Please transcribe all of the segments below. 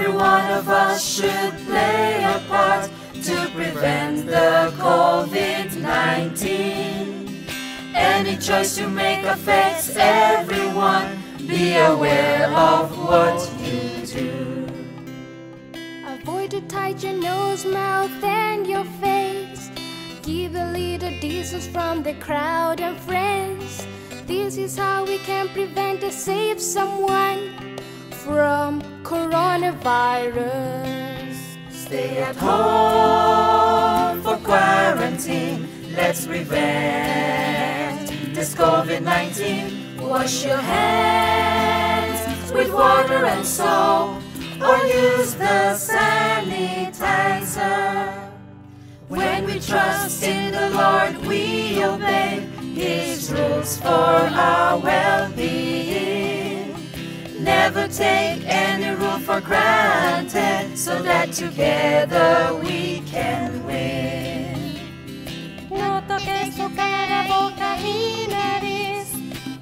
every one of us should play a part to prevent the COVID-19. Any choice you make affects everyone. Be aware of what you do. Avoid to touch your nose, mouth, and your face. Give a little distance from the crowd and friends. This is how we can prevent or save someone from coronavirus. Stay at home for quarantine. Let's prevent this COVID 19. Wash your hands with water and soap or use the sanitizer. When we trust in the Lord, we obey His rules for our well being. Never take any rule for granted so that together we can win. No toques su cara, boca y nariz.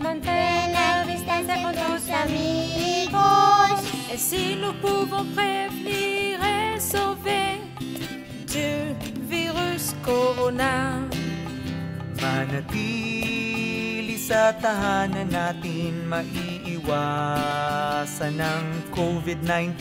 Mantén la distancia con tus amigos. Et si nous pouvons prévenir et sauver du virus corona, Manatee. sa tahanan natin maiiwasan ng COVID-19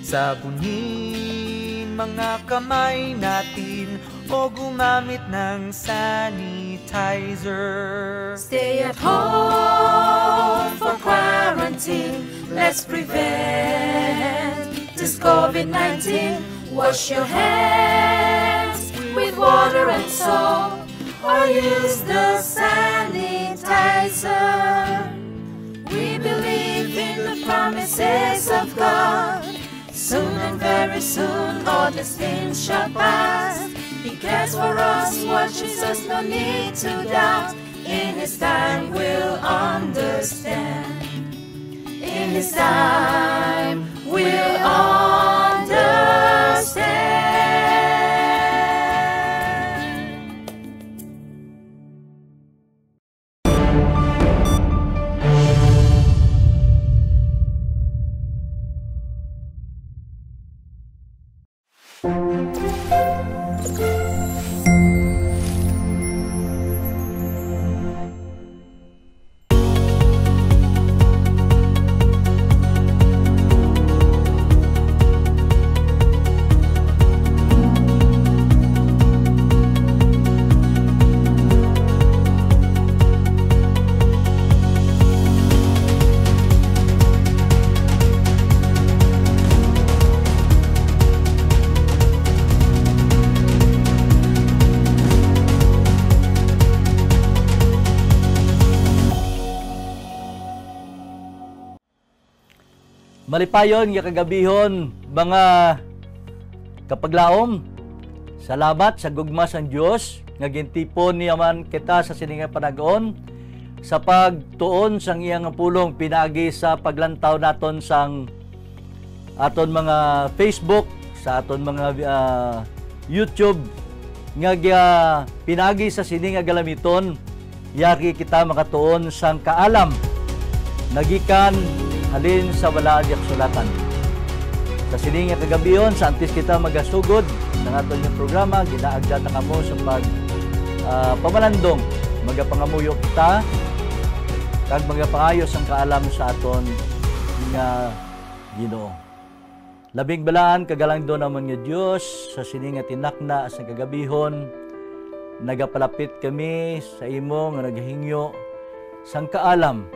Sabunin mga kamay natin o gumamit ng sanitizer Stay at home for quarantine Let's prevent this COVID-19 Wash your hands with water and soap or use the sanitizer wiser. We believe in the promises of God. Soon and very soon all these things shall pass. He cares for us, watches us, no need to doubt. In His time we'll understand. In His time we'll understand. Malipayon nga kagabihon mga kapaglaom. Salamat sa gugma sang Dios nga gintipon niya man kita sa siningay panagaon sa pagtuon sang iyang pulong pinagi sa paglantaw naton sang aton mga Facebook sa aton mga uh, YouTube nga uh, pinagi sa sining nga galamiton yaki kita makatuon sang kaalam nagikan halin sa wala adiak sulatan. Sa sining at kagabi yon, sa antes kita magasugod ng ato yung programa, ginaagdata na kamo sa pag uh, pamalandong magapangamuyok kita, kag magapaayos ang kaalam sa aton nga Ginoo. Labing balaan kagalang do naman nga Dios sa sining at tinakna sa kagabihon nagapalapit kami sa imo nga naghingyo sang kaalam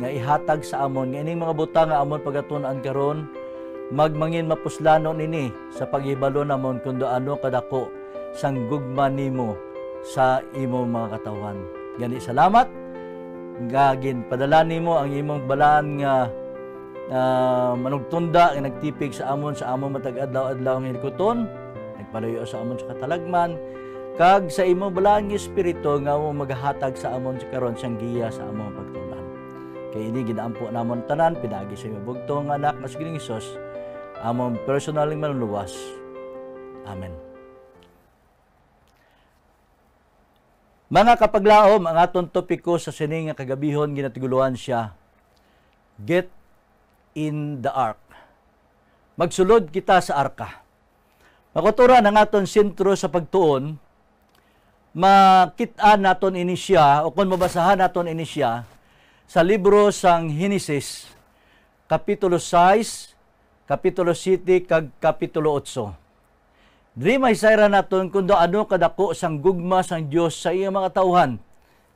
nga ihatag sa amon nga ining mga butang nga amon pagatunan karon magmangin mapuslano nini sa paghibalo namon kun ano kadako sang gugma nimo sa imo mga katawan gani salamat gagin padala nimo ang imong balaan nga uh, manugtunda nga nagtipig sa amon sa amon matag adlaw-adlaw nga likuton nagpalayo sa amon sa katalagman kag sa imo balaan nga espiritu nga mo maghatag sa amon sa karon sang giya sa among pagtula Kay ini ginaan po namon tanan, pinagi sa iyo bugtong anak na sigiling Isos, among personaling manluwas. Amen. Mga kapaglaom, ang aton topiko sa sining kagabihon ginatiguluhan siya, Get in the Ark. Magsulod kita sa arka. Makutura ang aton sentro sa pagtuon, makita naton ini siya o kung mabasahan naton ini sa libro sang Hinisis, Kapitulo 6, Kapitulo 7, kag Kapitulo 8. Dili may sayra naton kundo ano kadako sang gugma sang Dios sa iyang mga tauhan.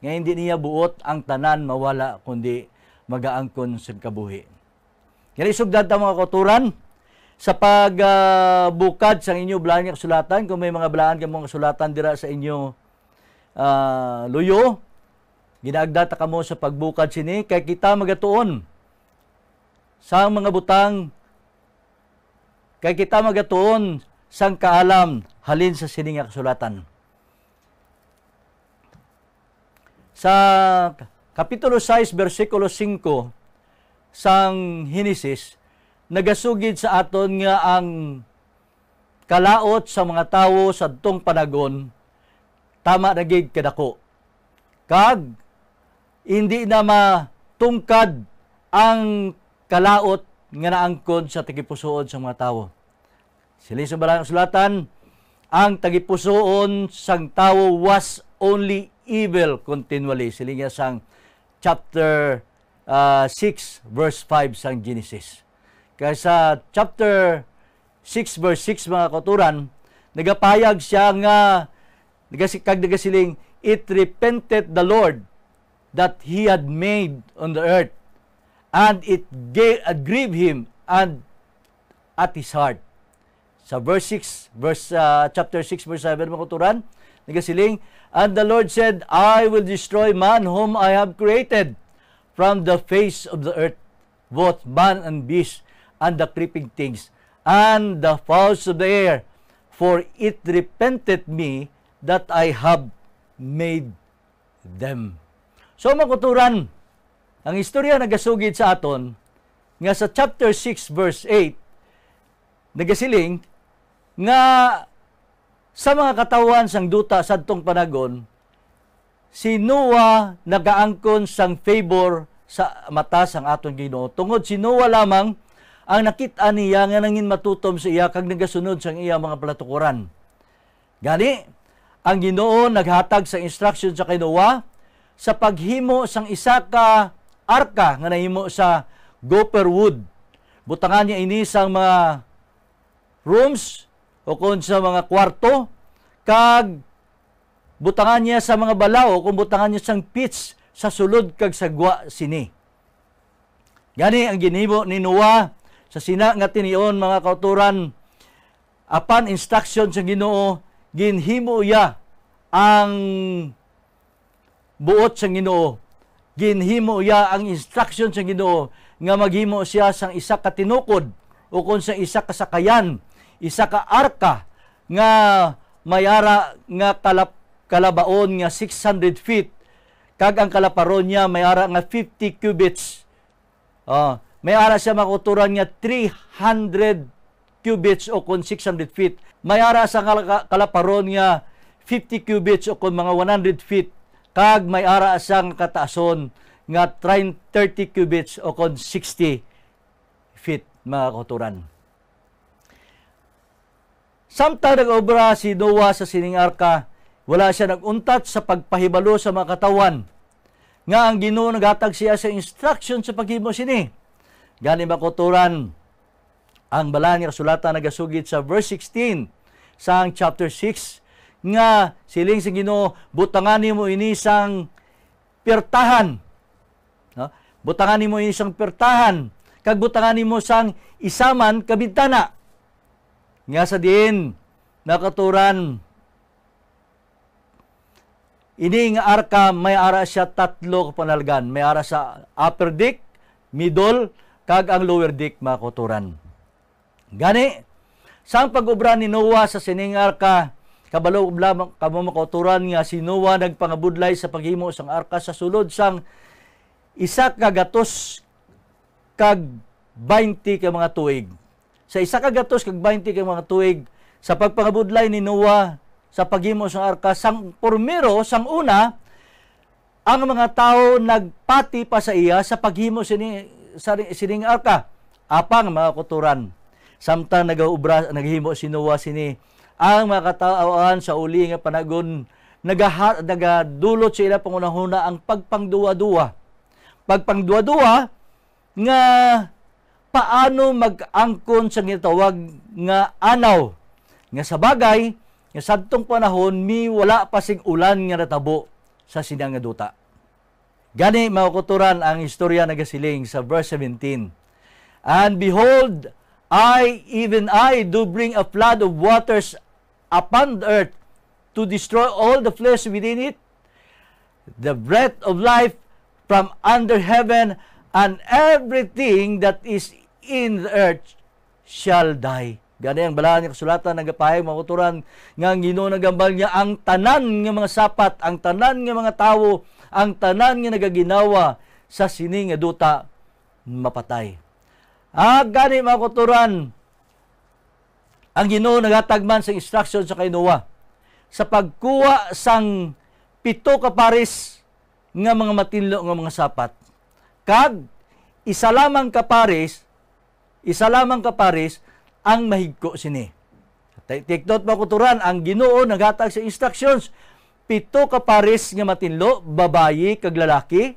nga hindi niya buot ang tanan mawala kundi magaangkon sa kabuhi. Kaya isugdan ta mga koturan, sa pagbukad uh, sa inyo blaan nga kasulatan, kung may mga blaan ka mga kasulatan dira sa inyo uh, luyo, Gidagdata kamo sa pagbukad sini kay kita magatuon sa mga butang kay kita magatuon sang kaalam halin sa sini nga kasulatan. Sa kapitulo 6 bersikulo 5 sang Henesis nagasugid sa aton nga ang kalaot sa mga tawo sa adtong panagon tama na gid kadako kag hindi na matungkad ang kalaot nga naangkon sa tagipusoon sa mga tao. Sila sa barang sulatan, ang tagipusoon sang tao was only evil continually. Sila nga sang chapter uh, ah, 6 verse 5 sang Genesis. Kaya sa chapter 6 verse 6 mga katuran, nagapayag siya nga nagasik kag siling, it repented the Lord that he had made on the earth, and it gave, uh, grieved him and at his heart. Sa verse 6, verse, uh, chapter 6, verse 7, mga kuturan, nagasiling, And the Lord said, I will destroy man whom I have created from the face of the earth, both man and beast, and the creeping things, and the fowls of the air, for it repented me that I have made them. So makuturan ang istorya nagasugid sa aton nga sa chapter 6 verse 8 nagasiling nga sa mga katawan sang duta sadtong panagon si Noah nagaangkon sang favor sa mata sang aton Ginoo tungod si Noah lamang ang nakita niya nga nangin matutom sa iya kag nagasunod sang iya mga palatukuran gani ang Ginoo naghatag sa instruction sa kay Noah sa paghimo sang isa ka arka nga nahimo sa gopher wood. Butangan niya ini sang mga rooms o kung sa mga kwarto kag butangan niya sa mga balaw o kung butangan niya sang pitch sa sulod kag sagwa sini. Gani ang ginhimo ni Noah sa sina nga tinion mga kauturan apan instruction sa Ginoo ginhimo iya ang buot sa Ginoo. Ginhimo iya ang instruction sa Ginoo nga maghimo siya sang isa ka tinukod o kon sa isa ka sakayan, isa ka arka nga mayara nga kalap, kalabaon nga 600 feet kag ang kalaparon niya mayara nga 50 cubits. Uh, ah, may ara siya makuturan nga 300 cubits o kon 600 feet. May ara sa kalaparon nga 50 cubits o kon mga 100 feet kag may ara asang kataason nga 30 cubits o kon 60 feet mga kauturan. Samtang nag-obra si Noah sa sining arka, wala siya naguntat sa pagpahibalo sa mga katawan nga ang Ginoo naghatag siya sa instruction sa paghimo sini. Gani ba makuturan ang balaan nga sulatan nagasugid sa verse 16 sa chapter 6 nga siling sa Ginoo butangan nimo ini sang pertahan no? butangan nimo ini sang pertahan kag butangan nimo sang isaman kabintana nga sa din nakaturan ini nga arka may ara siya tatlo panalgan, may ara sa upper deck middle kag ang lower deck makuturan gani sang pagobra ni Noah sa sining arka Kabalo lamang kamo nga si Noah nagpangabudlay sa paghimo sang arka sa sulod sang isa ka gatos kag 20 ka mga tuig. Sa isa ka gatos kag 20 ka mga tuig sa pagpangabudlay ni Noah sa paghimo sang arka sang pormero sang una ang mga tao nagpati pa sa iya sa paghimo sini sa sining arka apang mga kuturan samtang nagaubra naghimo si Noah sini ang mga katawaan sa uli nga panagon nagahat nagadulot sa ila pangunahuna ang pagpangduwa-duwa. Pagpangduwa-duwa nga paano mag-angkon sa ginatawag nga anaw. Nga sa bagay, nga sadtong panahon, mi wala pa sing ulan nga natabo sa sinangaduta. Gani makukuturan ang istorya na gasiling sa verse 17. And behold, I, even I, do bring a flood of waters upon the earth to destroy all the flesh within it, the breath of life from under heaven, and everything that is in the earth shall die. Gani ang balahan niya kasulatan, nagapahayag mga kuturan, nga ang gino nagambal niya, ang tanan nga mga sapat, ang tanan nga mga tao, ang tanan nga nagaginawa sa sining nga duta, mapatay. Ah, gani mga kuturan, ang Ginoo nagatagman sa instruction sa kay Noah sa pagkuha sang pito ka pares nga mga matinlo nga mga sapat. Kag isa lamang ka pares, isa lamang ka pares ang mahigko sini. Tiktot pa kuturan ang Ginoo nagatag sa instructions pito ka pares nga matinlo babayi kag lalaki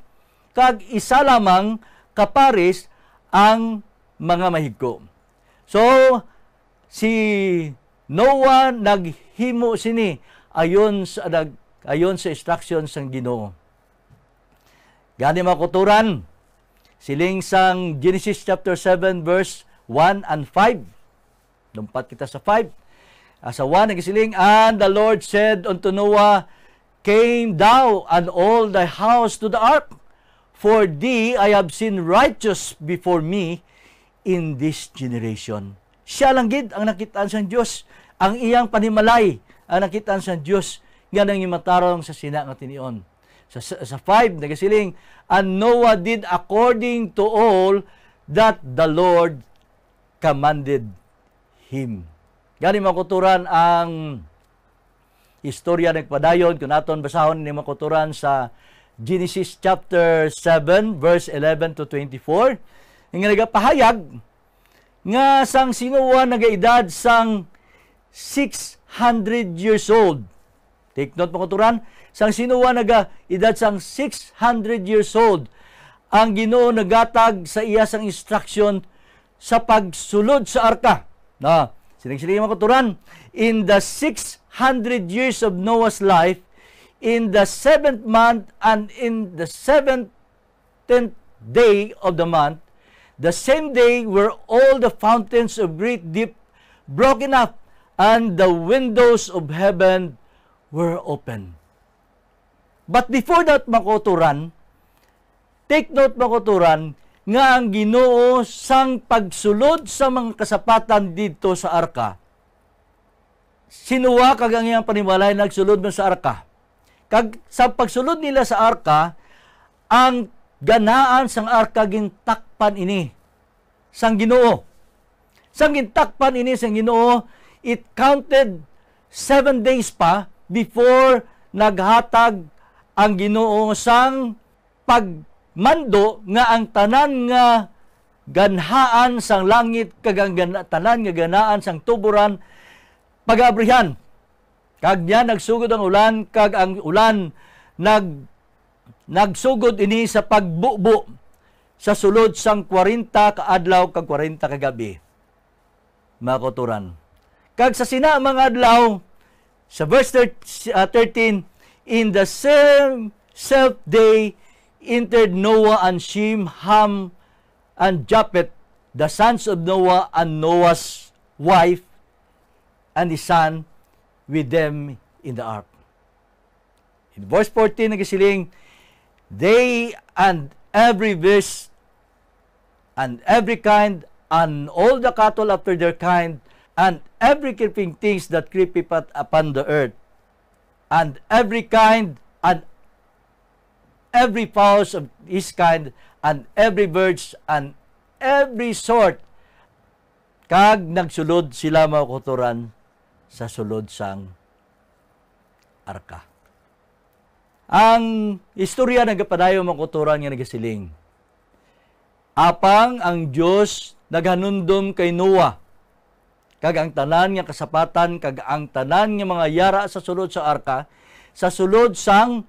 kag isa lamang ka pares ang mga mahigko. So, si Noah naghimo sini ayon sa dag, ayon sa instructions sang Ginoo. Gani makuturan siling sang Genesis chapter 7 verse 1 and 5. Dumpat kita sa 5. Asa 1 nagsiling and the Lord said unto Noah, came thou and all thy house to the ark. For thee I have seen righteous before me in this generation. Siya lang gid ang nakitaan sa Dios, ang iyang panimalay ang nakitaan sa Dios nga nang imatarong sa sina nga tinion. Sa, sa, sa five, nagasiling, And Noah did according to all that the Lord commanded him. Gani makuturan ang istorya padayon kun aton basahon ni makuturan sa Genesis chapter 7 verse 11 to 24 nga nagapahayag nga sang sinuwa nga edad sang 600 years old. Take note mga turan, sang sinuwa nga edad sang 600 years old ang Ginoo nagatag sa iya sang instruction sa pagsulod sa arka. Na, siling-siling mga turan, in the 600 years of Noah's life, in the seventh month and in the seventh tenth day of the month, the same day were all the fountains of great deep broken up, and the windows of heaven were open. But before that, makuturan, take note makuturan, nga ang ginoo sang pagsulod sa mga kasapatan dito sa arka. Sinuwa kag ang iyang panimalay nagsulod man sa arka. Kag sa pagsulod nila sa arka, ang ganaan sang arka ging tak takpan ini sang Ginoo. Sang gintakpan ini sang Ginoo, it counted seven days pa before naghatag ang Ginoo sang pagmando nga ang tanan nga ganhaan sang langit kagang tanan nga ganaan sang tuburan pagabrihan kag niya nagsugod ang ulan kag ang ulan nag nagsugod ini sa pagbubo sa sulod sang 40 kaadlaw kag 40 ka gabi. Mga koturan. Kag sa sina mga adlaw sa verse 13 uh, in the same self day entered Noah and Shem, Ham and Japheth, the sons of Noah and Noah's wife and his son with them in the ark. In verse 14 nagisiling they and every beast and every kind, and all the cattle after their kind, and every creeping things that creep upon the earth, and every kind, and every fowls of his kind, and every birds, and every sort, kag nagsulod sila mga kuturan sa sulod sang arka. Ang istorya ng kapadayo mga kuturan nga nagasiling Apang ang Dios naghanundom kay Noah kag ang tanan nga kasapatan kag ang tanan nga mga yara sa sulod sa arka sa sulod sang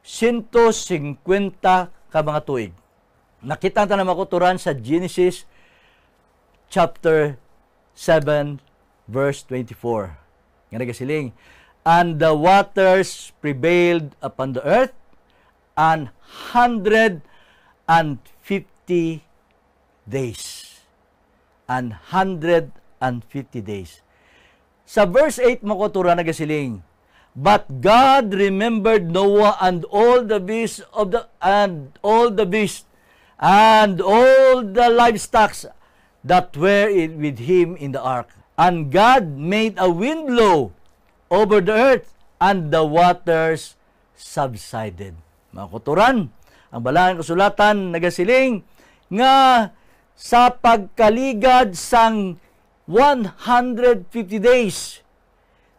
150 ka mga tuig. Nakita ta na makuturan sa Genesis chapter 7 verse 24. Nga nagasiling, And the waters prevailed upon the earth, and hundred and 50 days and 150 days. Sa verse 8 mo ko tura But God remembered Noah and all the beasts of the and all the beasts and all the livestock that were with him in the ark. And God made a wind blow over the earth and the waters subsided. Mga kuturan, ang balaan kasulatan, nagasiling, nga sa pagkaligad sang 150 days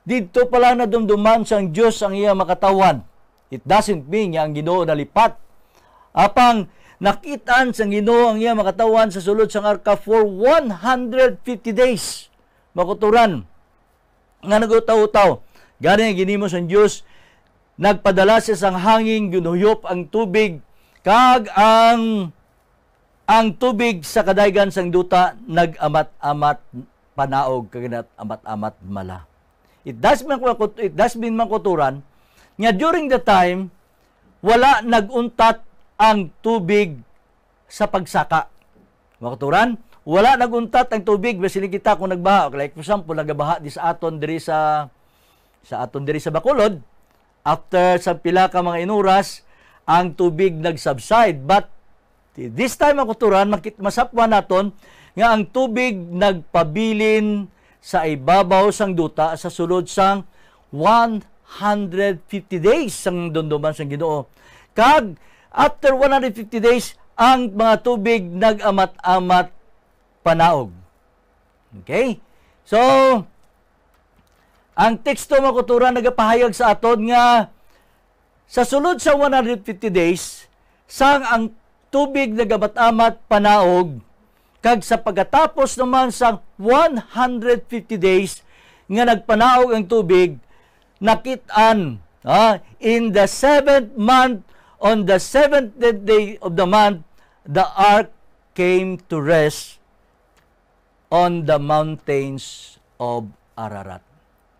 dito pala na dumduman sang Dios ang iya makatawan it doesn't mean nga ang Ginoo nalipat apang nakitaan sang Ginoo ang iya makatawan sa sulod sang arka for 150 days makuturan nga nagutaw-utaw gani ginimo sang Dios nagpadala siya sang hangin ginuyop ang tubig kag ang ang tubig sa kadaygan sang duta nagamat-amat panaog kaganat amat-amat mala. It does man it does mean man nga during the time wala naguntat ang tubig sa pagsaka. Makuturan, wala naguntat ang tubig bisan kita kung nagbaha. Like for example, nagabaha di sa aton diri sa sa aton diri sa Bacolod after sa pila ka mga inuras ang tubig nagsubside but This time ang kuturan, masapwa naton nga ang tubig nagpabilin sa ibabaw sang duta sa sulod sang 150 days sang dunduman sang Ginoo. Kag after 150 days ang mga tubig nagamat-amat panaog. Okay? So ang teksto mga nagapahayag sa aton nga sa sulod sa 150 days sang ang tubig nagabat-amat panaog kag sa pagkatapos naman sa 150 days nga nagpanaog ang tubig nakitaan ah, in the seventh month on the seventh day of the month the ark came to rest on the mountains of Ararat.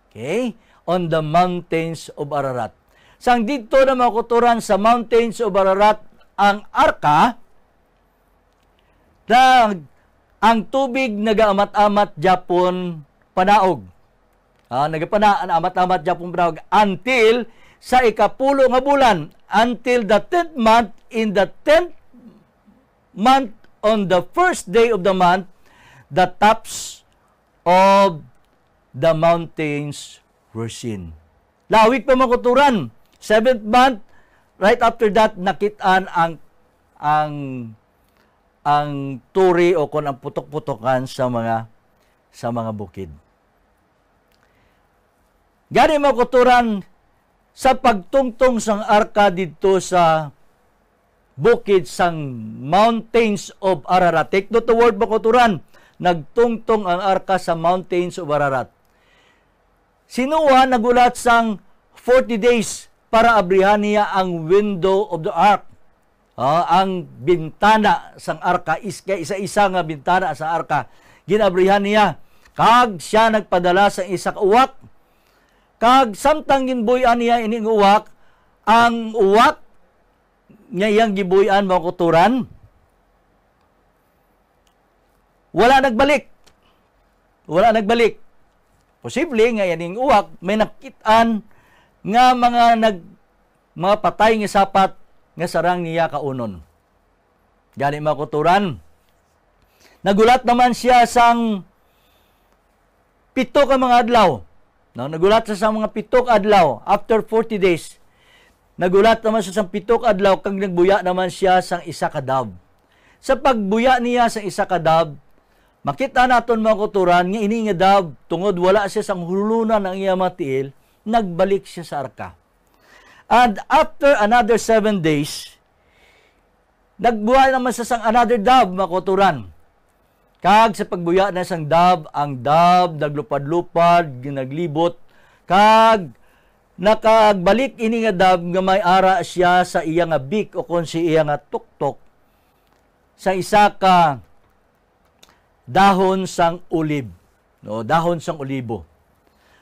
Okay? On the mountains of Ararat. Sang dito na makuturan sa mountains of Ararat ang arka, dag, ang tubig nagaamat-amat Japon panaog. Ah, nagapanaan amat-amat Japon panaog until sa ikapulo nga bulan, until the 10th month, in the 10th month on the first day of the month, the tops of the mountains were seen. Lawit pa makuturan. Seventh month, Right after that, nakitaan ang ang ang turi o kung ang putok-putokan sa mga sa mga bukid. Gani makuturan sa pagtungtong sang arka didto sa bukid sang Mountains of Ararat. Take note the word makuturan. Nagtungtong ang arka sa Mountains of Ararat. Sinuha nagulat sang 40 days para abrihan niya ang window of the ark. Uh, ang bintana sang arka, is, isa-isa nga bintana sa arka, ginabrihan niya. Kag siya nagpadala sa isak uwak. Kag samtang ginbuyan niya ining uwak, ang uwak niya iyang gibuyan mga kuturan. Wala nagbalik. Wala nagbalik. Posible nga yaning uwak may nakitaan nga mga nag mga patay nga sapat nga sarang niya kaunon. Gani makuturan. Nagulat naman siya sang pito ka mga adlaw. No, nagulat siya sa mga pitok adlaw after 40 days. Nagulat naman siya sa pitok adlaw kag nagbuya naman siya sang isa ka kadab. Sa pagbuya niya sang isa ka kadab, makita naton mga kuturan nga ini nga dab tungod wala siya sang hulunan ang iya matiil, nagbalik siya sa arka. And after another seven days, nagbuhay naman sa sang another dove, makuturan. Kag sa pagbuya na sang dove, ang dove naglupad-lupad, naglibot. Kag nakagbalik ini nga dove nga may ara siya sa iya nga beak o kon si iya nga tuktok sa isa ka dahon sang ulib. No, dahon sang olibo.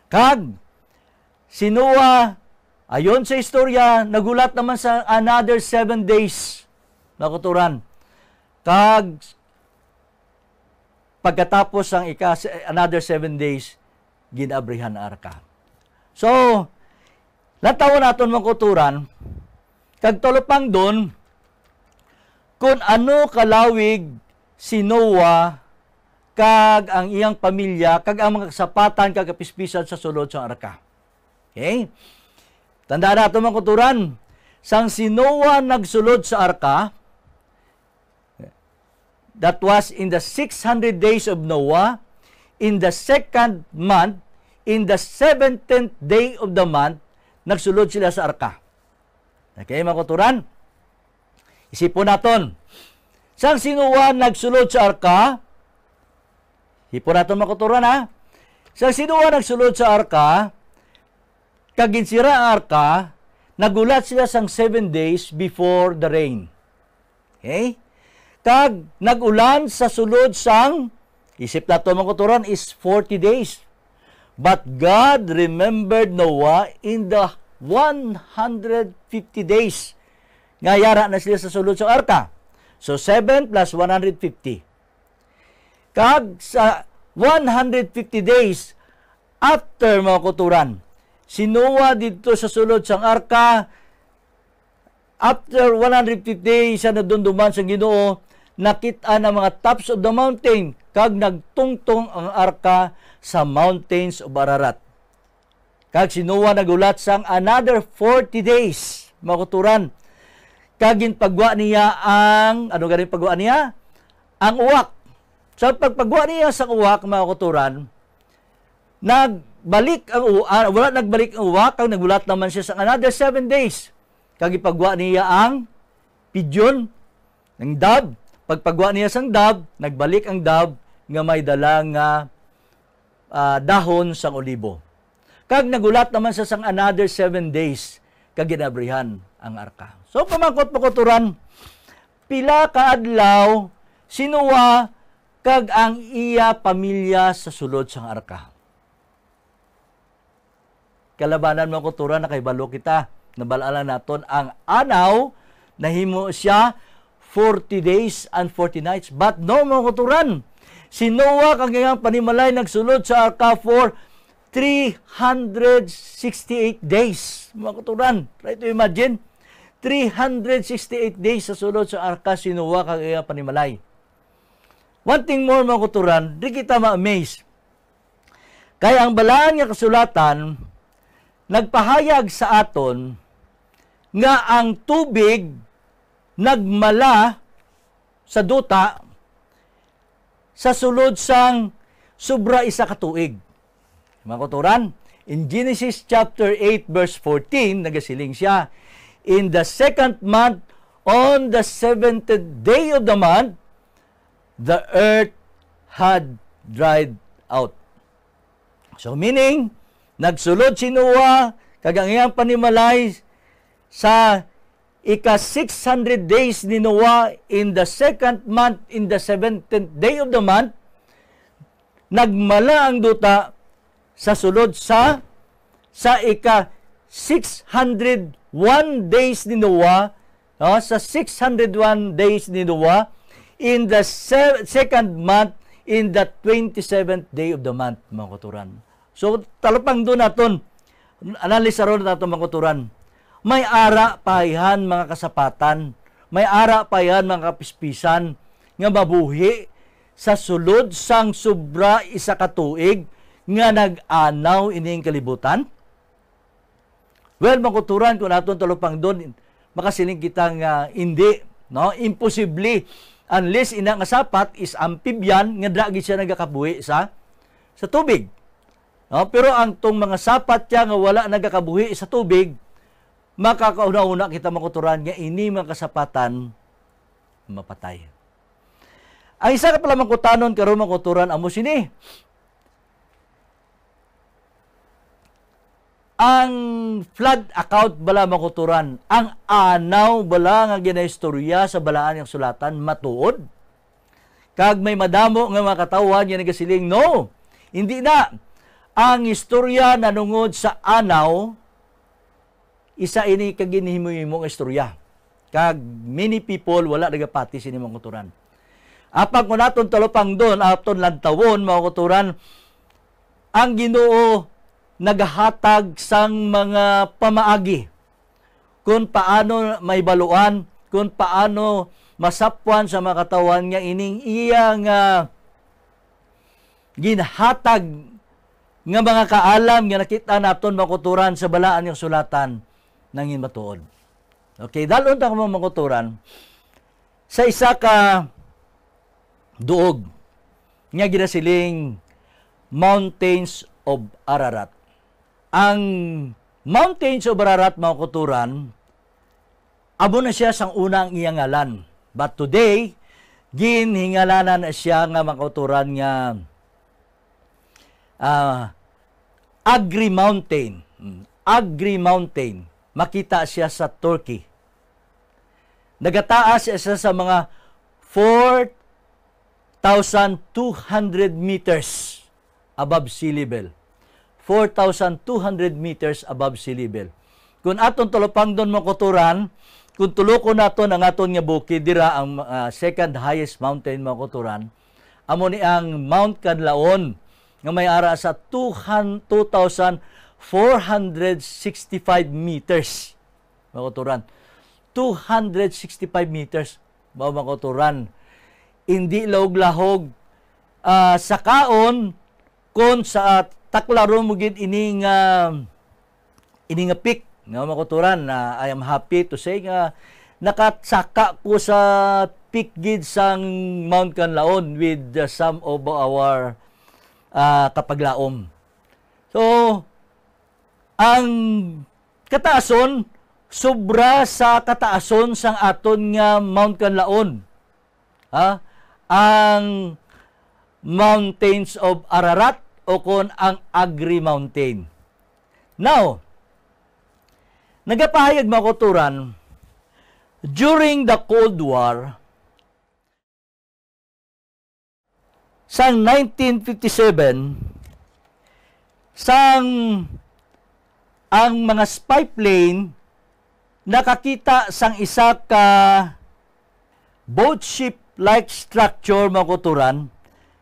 Kag si Noah, ayon sa istorya, nagulat naman sa another seven days na kuturan. Kag pagkatapos ang ika, another seven days, ginabrihan na arka. So, latawa naton mga kuturan, kag tulopang doon, kung ano kalawig si Noah kag ang iyang pamilya, kag ang mga kasapatan, kag kapispisan sa sulod sa arka. Okay? Tanda na ito mga kuturan. Sang si Noah nagsulod sa arka, that was in the 600 days of Noah, in the second month, in the 17th day of the month, nagsulod sila sa arka. Okay, mga kuturan? Isipon natin. Sang si Noah nagsulod sa arka, Hipon natin mga kuturan ha, Sang si Noah nagsulod sa arka, Kagin sira arka, nagulat sila sang seven days before the rain. Okay? Kag nagulan sa sulod sang, isip na ito mga kuturan, is 40 days. But God remembered Noah in the 150 days. Nga yara na sila sa sulod sang arka. So 7 plus 150. Kag sa 150 days after mga kuturan, si Noah dito sa sulod sang arka after 150 days siya nadunduman sa Ginoo nakita ng mga tops of the mountain kag nagtungtong ang arka sa mountains of Ararat kag si Noah nagulat sang another 40 days makuturan kagin pagwa niya ang ano ganin pagwa niya ang uwak sa so, pagpagwa niya sa uwak mga kuturan nag balik ang uwa, ah, wala nagbalik ang uwa, kang nagulat naman siya sa another seven days. Kagipagwa niya ang pigeon ng dab. Pagpagwa niya sang dab, nagbalik ang dab nga may dala nga uh, dahon sang olibo. Kag nagulat naman sa sang another seven days, kag ginabrihan ang arka. So pamangkot pakuturan, pila ka adlaw sinuwa kag ang iya pamilya sa sulod sang arka kalabanan mga kultura na kaybalo kita. Nabalala naton ang anaw, na himo siya 40 days and 40 nights. But no, mga kuturan, si Noah kang kanyang panimalay nagsulod sa Arka for 368 days. Mga kuturan, try to imagine, 368 days sa sulod sa Arka si Noah kang kanyang panimalay. One thing more mga kuturan, di kita ma-amaze. Kaya ang balaan nga kasulatan, nagpahayag sa aton nga ang tubig nagmala sa duta sa sulod sang sobra isa ka tuig. Mga kuturan, in Genesis chapter 8 verse 14 nagasiling siya, in the second month on the 17th day of the month the earth had dried out. So meaning Nagsulod si Noah kag iyang panimalay sa ika 600 days ni Noah in the second month in the 17th day of the month nagmala ang duta sa sulod sa sa ika 601 days ni Noah no, sa 601 days ni Noah in the second month in the 27th day of the month, mga kuturan. So talapang do naton analis aron naton mangkuturan. May ara payhan mga kasapatan, may ara payhan mga kapispisan nga mabuhi sa sulod sang sobra isa ka tuig nga nag-anaw ining kalibutan. Well, mangkuturan ko naton talupang doon, makasiling kita nga uh, hindi, no? Imposible unless ina nga sapat is amphibian nga dragi siya nagakabuhi sa sa tubig. No? Pero ang tong mga sapat siya nga wala nagakabuhi sa tubig, makakauna-una kita makuturan nga ini mga kasapatan mapatay. Ang isa ka pala mangkutanon karo mangkuturan amo sini. Ang flood account bala mangkuturan, ang anaw bala nga ginaistorya sa balaan ng sulatan matuod. Kag may madamo nga mga katawan nga nagasiling, no, hindi na ang istorya nanungod sa anaw, isa ini kaginhimoy mong istorya. Kag many people wala nagapati sini mong kuturan. Apag mo naton talupang doon, apton lantawon mga kuturan, ang Ginoo naghatag sang mga pamaagi kung paano may baluan, kung paano masapuan sa mga katawan nga ining iya uh, ginhatag nga mga kaalam nga nakita naton makuturan sa balaan yung sulatan ng himatuod. Okay, dalon ta mo makuturan sa isa ka duog nga ginasiling Mountains of Ararat. Ang Mountains of Ararat makuturan abo na siya sang unang ngalan. But today, ginhingalanan siya nga makuturan nga uh, Agri Mountain. Hmm. Agri Mountain. Makita siya sa Turkey. Nagataas siya sa mga 4,200 meters above sea level. 4,200 meters above sea level. Kung aton tulopang doon mo kuturan, kung tulo ko ang to aton nga bukid, dira ang uh, second highest mountain mo kuturan, amo ni ang Mount Canlaon, nga may ara sa 2,465 meters. Makuturan. 265 meters. Mga mga koturan. Hindi lahog-lahog uh, sa kaon kon sa uh, taklaro mo gid ini nga uh, ini nga pick no, makuturan na uh, I am happy to say nga uh, nakatsaka ko sa peak gid sang Mount Kanlaon with uh, some of our uh, kapaglaom. So, ang kataason, sobra sa kataason sang aton nga Mount Kanlaon. Ha? Ang Mountains of Ararat o kon ang Agri Mountain. Now, nagapahayag makuturan, during the Cold War, sang 1957 sang ang mga spy plane nakakita sang isa ka boat ship like structure makuturan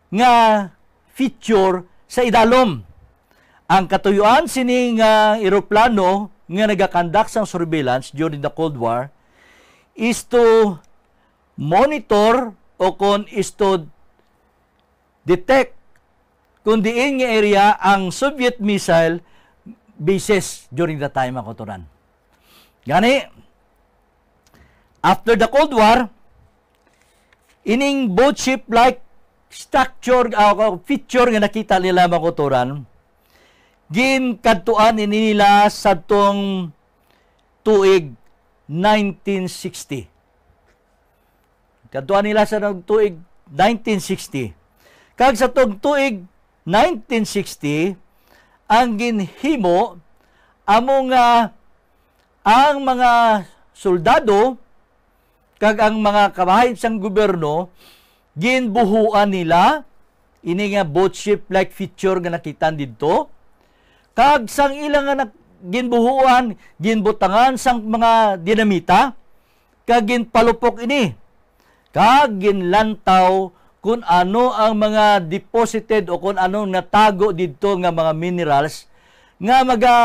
nga feature sa idalom ang katuyuan sining uh, eroplano nga nagakandak sang surveillance during the Cold War is to monitor o kon is to detect kung diin nga area ang Soviet missile bases during the time ako turan. Gani, after the Cold War, ining boat ship like structure uh, feature nga nakita nila mga kuturan, gin kadtuan ini nila sa tong tuig 1960. Kadtuan nila sa tuig 1960 Kag sa tugtuig 1960 ang ginhimo among nga ang mga soldado kag ang mga kamahayon sang gobyerno ginbuhuan nila ini nga boat ship like feature nga nakita didto kag sang ilang nga ginbuhuan ginbutangan sang mga dinamita kag ginpalupok ini kag ginlantaw kung ano ang mga deposited o kung anong natago dito nga mga minerals nga maga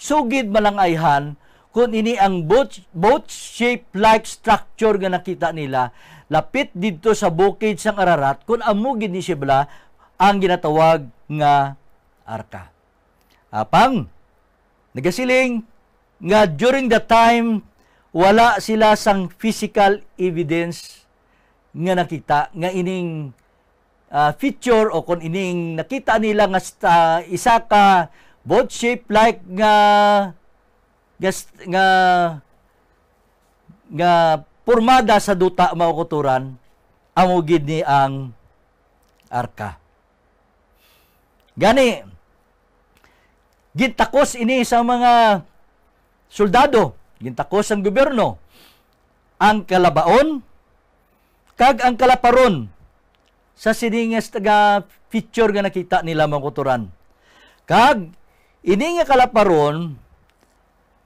sugid ayhan kung ini ang boat, boat shape like structure nga nakita nila lapit dito sa bukid sang Ararat kung amo ni sibla ang ginatawag nga arka apang nagasiling nga during the time wala sila sang physical evidence nga nakita nga ining uh, feature o kon ining nakita nila nga uh, isa ka boat shape like nga nga nga, nga pormada sa duta mao kuturan amo gid ni ang arka gani gintakos ini sa mga soldado gintakos ang gobyerno ang kalabaon Kag ang kalaparon sa siningas taga feature nga nakita nila mga kuturan. Kag ini nga kalaparon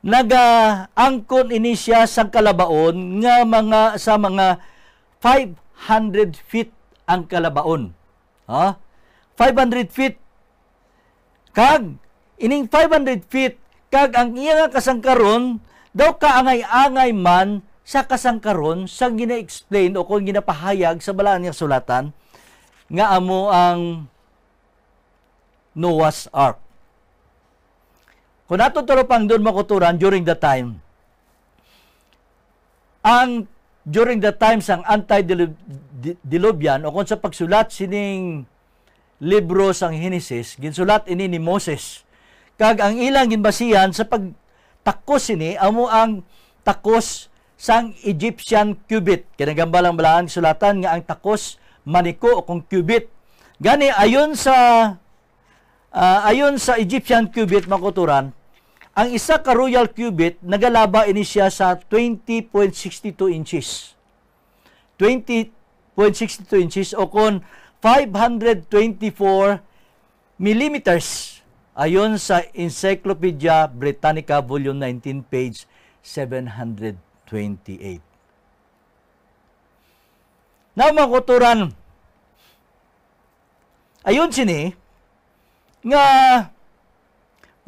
nagaangkon ini siya sa kalabaon nga mga sa mga 500 feet ang kalabaon. Ha? 500 feet. Kag ining 500 feet kag ang iya nga kasangkaron daw kaangay-angay man sa kasangkaron sa gina-explain o kung ginapahayag sa balaan niya sulatan nga amo ang Noah's Ark. Kung nato pang doon makuturan during the time, ang during the time sang antedilubian o kung sa pagsulat sining libro sang Henesis, ginsulat ini ni Moses. Kag ang ilang ginbasihan sa pagtakos ini amo ang takos sang Egyptian cubit. Kinagambal ang balaan sulatan nga ang takos maniko o kung cubit. Gani ayon sa uh, ayon sa Egyptian cubit makuturan, ang isa ka royal cubit nagalaba ini siya sa 20.62 inches. 20.62 inches o kon 524 millimeters ayon sa Encyclopedia Britannica volume 19 page 700 28. Now mga kuturan, ayon sini nga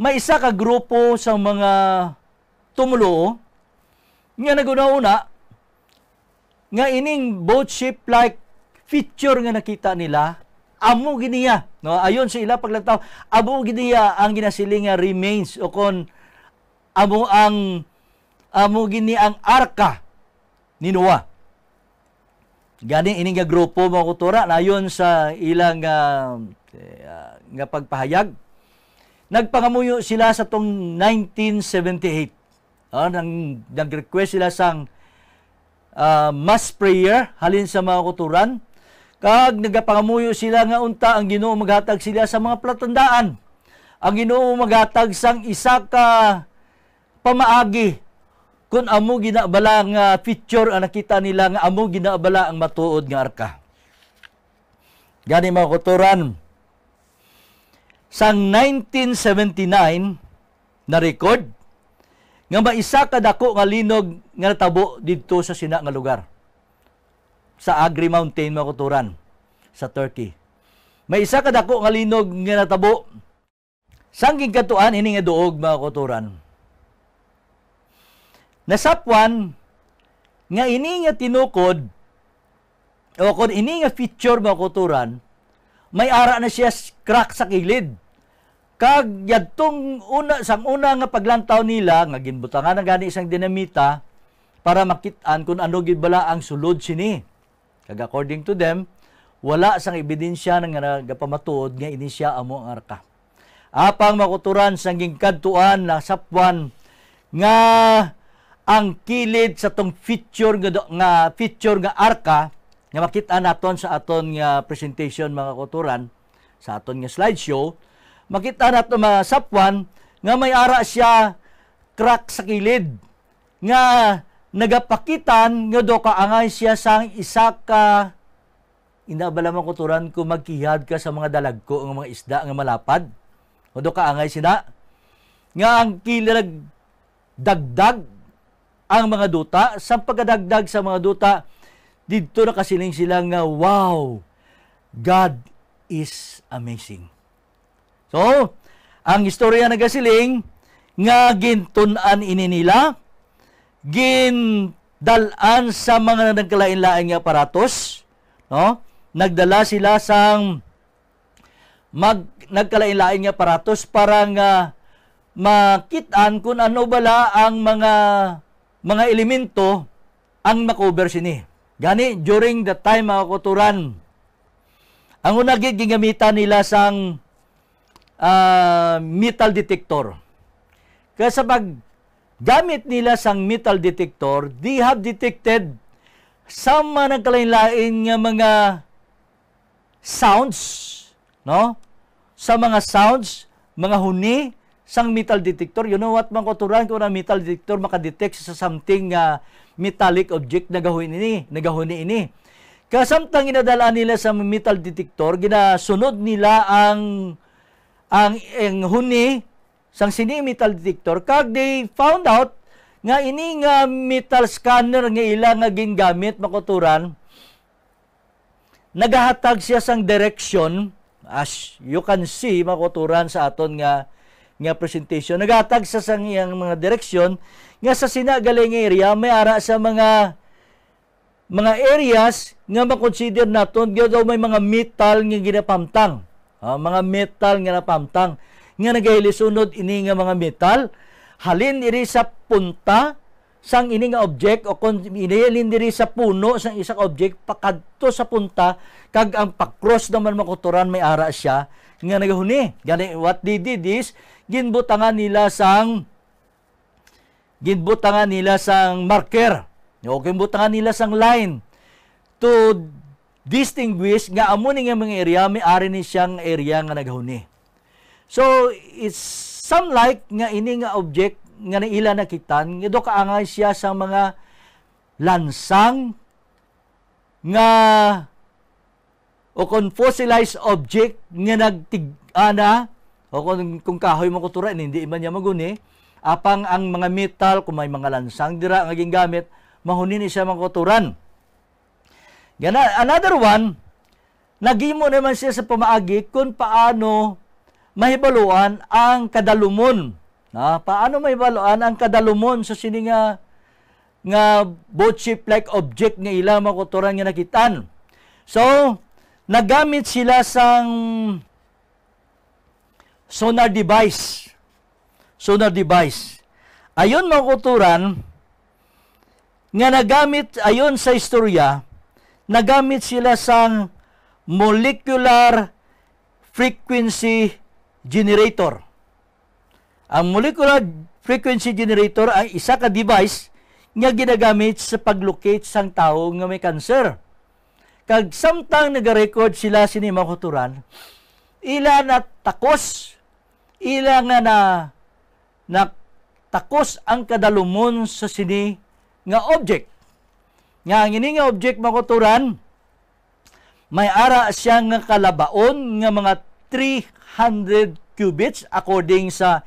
may isa ka grupo sa mga tumulo nga naguna-una nga ining boat ship like feature nga nakita nila amo giniya no ayon sa ila paglantaw amo giniya ang ginasiling nga remains o kon amo ang amo gini ang arka ni Noah. Gani ini nga grupo mga kutura nayon sa ilang uh, nga pagpahayag. Nagpangamuyo sila sa tong 1978. Uh, ah, nang nag-request sila sang uh, mass prayer halin sa mga kuturan kag nagpangamuyo sila nga unta ang Ginoo maghatag sila sa mga platandaan. Ang Ginoo maghatag sang isa ka pamaagi kung amo ginabala nga feature ang ah, nakita nila nga amo ginabala ang matuod nga arka. Gani mga kuturan, sang 1979 na record nga maisa kadako nga linog nga natabo didto sa sina nga lugar sa Agri Mountain mga kuturan sa Turkey. May isa kadako nga linog nga natabo sang gigkatuan ini nga duog mga kuturan Nasapwan, nga ini nga tinukod, o kung ini nga feature mga kuturan, may ara na siya crack sa kilid. Kag yadtong una, sang una nga paglantaw nila, nga ginbutangan na gani isang dinamita, para makitaan kung ano gibala ang sulod sini. Kag according to them, wala sang ebidensya nga nagapamatuod nga ini siya amo ang arka. Apang makuturan sang gingkadtuan na sapwan nga ang kilid sa tong feature nga, nga feature nga arka nga makita naton sa aton nga presentation mga koturan sa aton nga slideshow makita nato mga sapwan nga may ara siya crack sa kilid nga nagapakitan nga do ka angay siya sang isa ka inabala man koturan ko magkihad ka sa mga dalagko nga mga isda nga malapad o do angay sina nga ang kilid dagdag ang mga duta. Sa pagkadagdag sa mga duta, dito na kasiling sila nga, wow, God is amazing. So, ang istorya na kasiling nga gintunan ininila nila, gindalan sa mga nagkalain-lain nga aparatos, no? Nagdala sila sang mag nagkalain-lain nga aparatos para nga makitaan kung ano bala ang mga mga elemento ang makover sini. Gani, during the time mga kuturan, ang una gigamitan nila sang uh, metal detector. Kaya sa paggamit nila sang metal detector, they have detected some mga nagkalain-lain nga mga sounds, no? Sa mga sounds, mga huni, sang metal detector. You know what, mga katuran, kung na metal detector makadetect sa something uh, metallic object na gawin ini, nagahuni ini. Kasamtang inadala nila sa metal detector, ginasunod nila ang ang, ang huni sang sini metal detector kag they found out nga ini nga metal scanner nga ila nga gingamit makuturan nagahatag siya sang direction as you can see makuturan sa aton nga nga presentation. Nagatag sa sangiyang mga direksyon nga sa sinagaling area may ara sa mga mga areas nga makonsider naton nga daw may mga metal nga ginapamtang. Uh, mga metal nga napamtang nga nagahilisunod ini nga mga metal halin iri sa punta sang ini nga object o inilin diri sa puno sang isang object pakadto sa punta kag ang pagcross naman makuturan may ara siya nga nagahuni gani what did this ginbutangan nila sang ginbutangan nila sang marker o ginbutangan nila sang line to distinguish nga amo ni nga mga area may ari ni siyang area nga naghuni so it's some like nga ini nga object nga naila nakitan ido kaangay siya sa mga lansang nga o kon fossilized object nga nagtigana ah, o kung, kung kahoy mo kuturan, hindi man niya maguni. Apang ang mga metal, kung may mga lansang dira ang aging gamit, mahuni ni siya makuturan. Gana, another one, nagimo naman siya sa pamaagi kung paano mahibaluan ang kadalumon. Na, paano mahibaluan ang kadalumon sa sini nga nga boat like object nga ila makuturan nga nakitan. So, nagamit sila sang sonar device. Sonar device. Ayon mga kuturan, nga nagamit, ayon sa istorya, nagamit sila sa molecular frequency generator. Ang molecular frequency generator ay isa ka device nga ginagamit sa paglocate sang tao nga may cancer. Kag samtang nagarecord sila sini makuturan, ila natakos ila nga na nagtakos ang kadalumon sa sini nga object. Nga ang ini nga object makuturan, may ara siya nga kalabaon nga mga 300 cubits according sa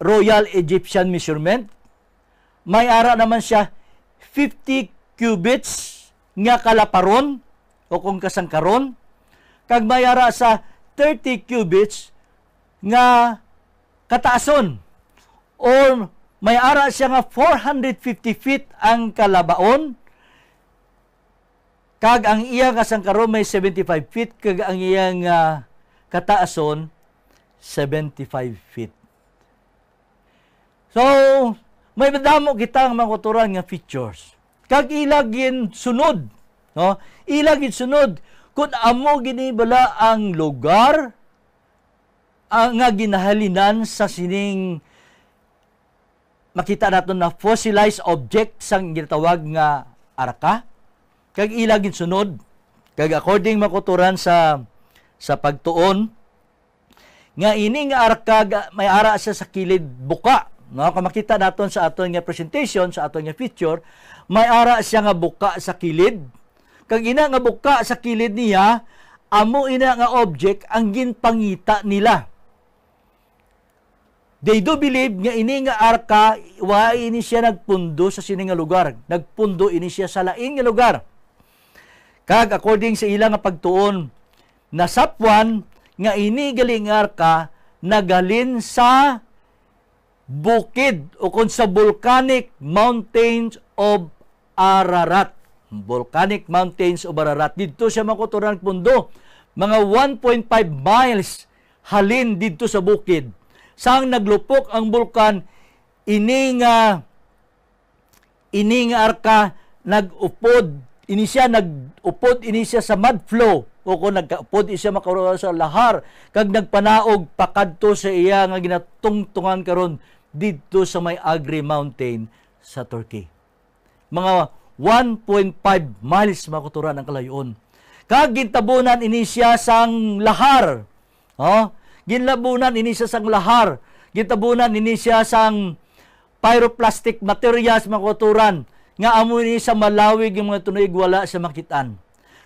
Royal Egyptian measurement. May ara naman siya 50 cubits nga kalaparon o kung kasangkaron. Kag may ara sa 30 cubits nga kataason or may ara siya nga 450 feet ang kalabaon kag ang iya nga sangkaron may 75 feet kag ang iya nga kataason 75 feet so may madamo kita ang mga kuturan nga features kag ilagin sunod no ilagin sunod kun amo gini bala ang lugar uh, nga ginahalinan sa sining makita nato na fossilized object sang ginatawag nga arka kag ila sunod kag according makuturan sa sa pagtuon nga ini nga arka may ara siya sa kilid buka no kung makita naton sa aton nga presentation sa aton nga feature may ara siya nga buka sa kilid kag ina nga buka sa kilid niya amo ina nga object ang ginpangita nila They do believe nga ini nga arka wa ini siya nagpundo sa sini nga lugar. Nagpundo ini siya sa laing nga lugar. Kag according sa ilang nga pagtuon na sapwan nga ini galing arka nagalin sa bukid o kun sa volcanic mountains of Ararat. Volcanic mountains of Ararat. Dito siya makuturan pundo. Mga 1.5 miles halin dito sa bukid sang naglupok ang bulkan ining nga ining arka nagupod ini siya nagupod ini siya sa mud flow o kung nagkaupod siya makaroon sa lahar kag nagpanaog pakadto sa iya nga ginatungtungan karon didto sa may Agri Mountain sa Turkey mga 1.5 miles makuturan ang kalayon kag gintabunan ini siya sang lahar oh Ginlabunan ini siya sang lahar. Gitabunan ini siya sang pyroplastic materials makuturan nga amo ni sa malawig yung mga tunoy wala sa makitan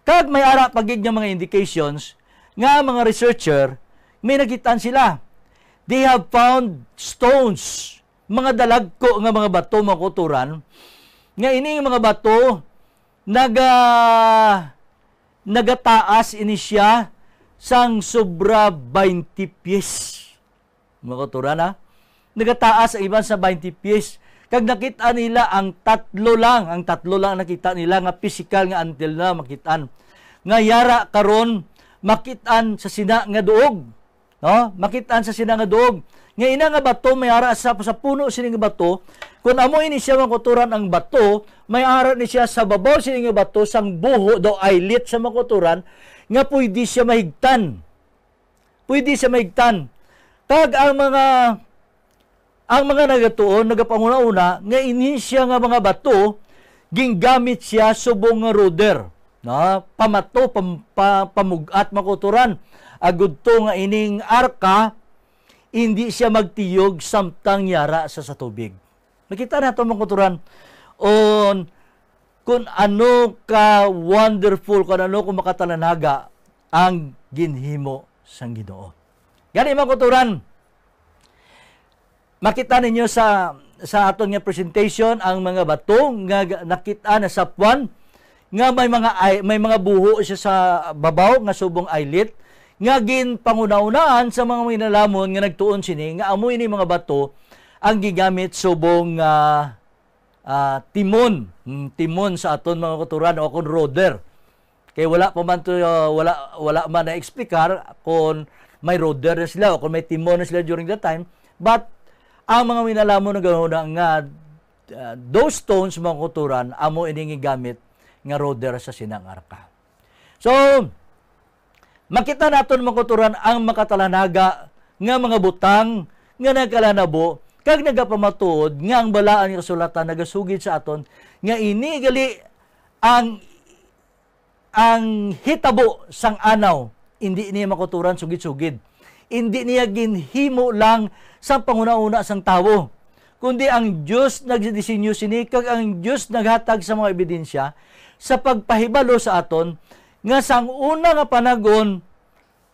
Kag may ara pagig ng mga indications nga mga researcher may nakitaan sila. They have found stones, mga dalagko nga mga bato makuturan nga ini mga bato naga nagataas ini siya sang sobra 20 pies. Mga katurana, nagataas ang iban sa 20 pies. Kag nakita nila ang tatlo lang, ang tatlo lang nakita nila nga physical nga until na makitaan. Nga yara karon makitaan sa sina nga duog. No? Makitaan sa sina nga duog. Nga ina nga bato, may ara sa, sa puno sining bato. kun amo ini siya makuturan ang bato, may ara ni siya sa babaw sining bato, sang buho do ay lit sa makuturan, nga pwede siya mahigtan. Pwede siya mahigtan. tag ang mga ang mga nagatuon, nagapanguna-una, nga ini siya nga mga bato, ginggamit siya subong nga ruder. Na, pamato, pam, pa, pamugat, makuturan. Agudto nga ining arka, hindi siya magtiyog samtang yara sa sa tubig. Nakita na ito mga kuturan on kung ano ka wonderful, kung ano kung makatalanaga ang ginhimo sa Ginoo. Gani mga kuturan, makita ninyo sa sa aton nga presentation ang mga bato nga nakita na sa puwan nga may mga may mga buho siya sa babaw nga subong eyelid nga gin pangunaunaan sa mga minalamon nga nagtuon sini nga amoy ni mga bato ang gigamit subong uh, uh, timon hmm, timon sa aton mga katuran o kon roder kay wala pa man to, uh, wala wala man na explicar kon may roder na sila o kung may timon na sila during that time but ang mga minalamon na ganoon nga uh, those stones mga kuturan amo iningi gigamit nga roder sa sinang arka so Makita naton mga kuturan ang makatalanaga nga mga butang nga nagkalanabo kag nagapamatuod nga ang balaan nga sulatan nagasugid sa aton nga ini gali ang ang hitabo sang anaw hindi niya makuturan sugid-sugid hindi niya ginhimo lang sa panguna-una sang tawo kundi ang Dios nagdesinyo sini kag ang Dios naghatag sa mga ebidensya sa pagpahibalo sa aton nga sang una nga panahon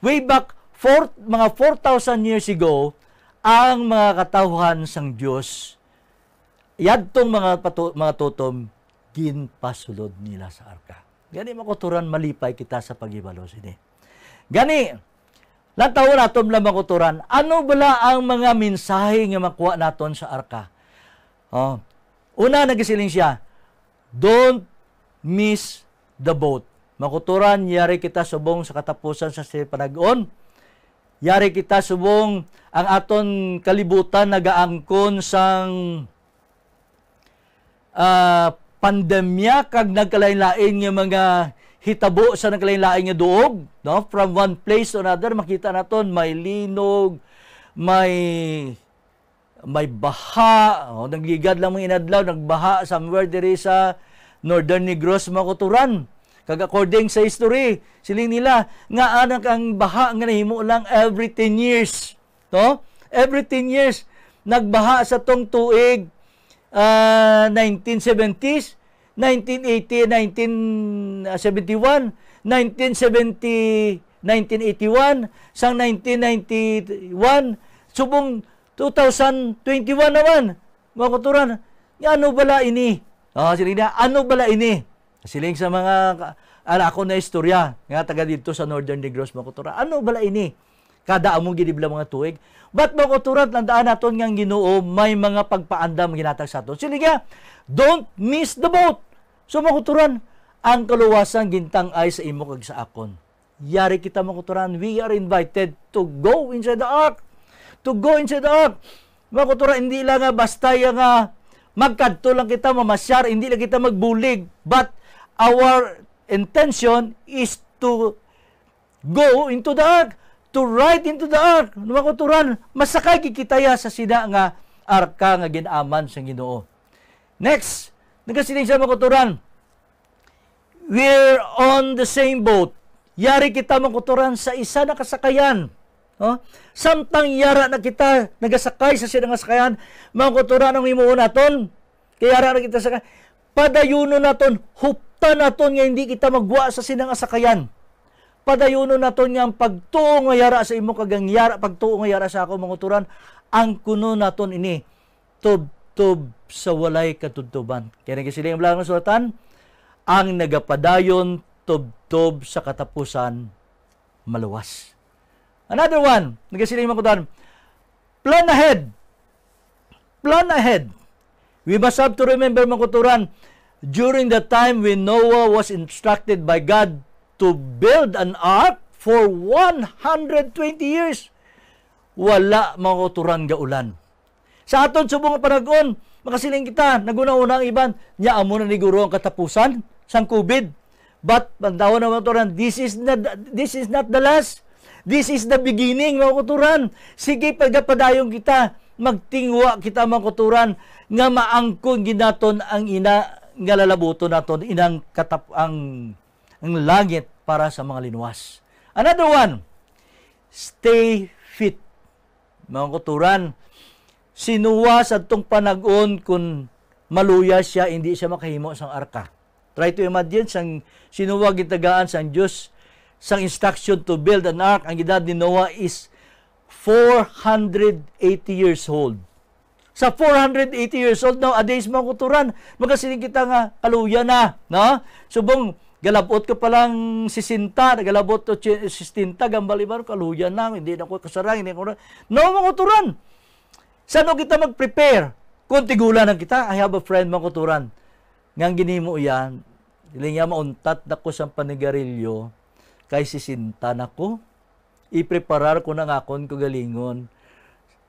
way back four, mga 4,000 years ago ang mga katawhan sang Dios yadtong mga patu, mga totom ginpasulod nila sa arka. Gani makuturan malipay kita sa pagibalo sini. Gani lantaw naton lang makuturan ano bala ang mga mensahe nga makuha naton sa arka. Oh. Una nagisiling siya, don't miss the boat. Makuturan, yari kita subong sa katapusan sa sipanagon. Yari kita subong ang aton kalibutan nagaangkon sang uh, pandemya kag nagkalain-lain nga mga hitabo sa nagkalain-lain nga duog, no? From one place to another makita naton may linog, may may baha, oh, nagligad lang mga inadlaw, nagbaha somewhere diri sa Northern Negros Makuturan. Kag according sa history, siling nila nga anak ang baha nga nahimo lang every 10 years. To? Every 10 years nagbaha sa tong tuig uh, 1970s, 1980, 1971, 1970, 1981, sang 1991, subong 2021 naman. Mga kuturan, ano bala ini? Ah, oh, sila ano bala ini? Siling sa mga ala ko na istorya nga taga dito sa Northern Negros Makutura. Ano bala ini? Kada among gidibla mga tuig. Ba't Makutura tandaan naton nga Ginoo may mga pagpaandam ginatag sa aton. Sili nga don't miss the boat. So Makuturan ang kaluwasan gintang ay sa imo kag sa akon. Yari kita Makuturan, we are invited to go inside the ark. To go inside the ark. Makuturan hindi lang nga basta nga magkadto lang kita mamasyar, hindi lang kita magbulig. But our intention is to go into the ark, to ride into the ark. Numa ano ko turan, masakay kikitaya sa sina nga arka nga ginaman sa Ginoo. Next, nagkasiling sa mga kuturan, we're on the same boat. Yari kita mga kuturan sa isa na kasakayan. Oh? Samtang yara na kita nagasakay sa sina nga sakayan, mga kuturan ang imuunaton, kaya yara na kita sa padayuno naton, hope tanaton nga hindi kita magwa sa sinang asakayan. Padayuno naton nga ang pagtuo nga yara sa imo kagang yara pagtuo nga yara sa ako mga uturan ang kuno naton ini tubtob sa walay katudtuban. Kaya nagisiling ang ng sulatan ang nagapadayon tubtob sa katapusan maluwas. Another one, nagisiling mga uturan, plan ahead. Plan ahead. We must have to remember mga uturan, during the time when Noah was instructed by God to build an ark for 120 years, wala makuturan gaulan. Sa aton subong panagon, makasiling kita, naguna-una ang iban, niya amo na ni guro ang katapusan sang COVID. But bandaw na maturan, this is not this is not the last. This is the beginning mga kuturan. Sige pagdapadayong kita, magtingwa kita mga kuturan nga maangkon ginaton ang ina galalabuto lalabuto naton inang katap ang ang langit para sa mga linuwas. Another one, stay fit. Mga kuturan, sinuwas at tong panagon kung maluya siya, hindi siya makahimo sa arka. Try to imagine sang sinuwa gitagaan sang Dios sang instruction to build an ark ang edad ni Noah is 480 years old sa 480 years old now adays mga kuturan magkasiling kita nga kaluya na no subong galabot ka palang sisinta galabot o sisinta gambali ba kaluya na hindi na ko kasarang hindi ko na no mga kuturan sano kita mag-prepare kung tigulan ang kita I have a friend mga kuturan ngang ginimo iyan dili nga mauntat na ko sa panigarilyo kay sisinta na ko ipreparar ko na nga kon ko galingon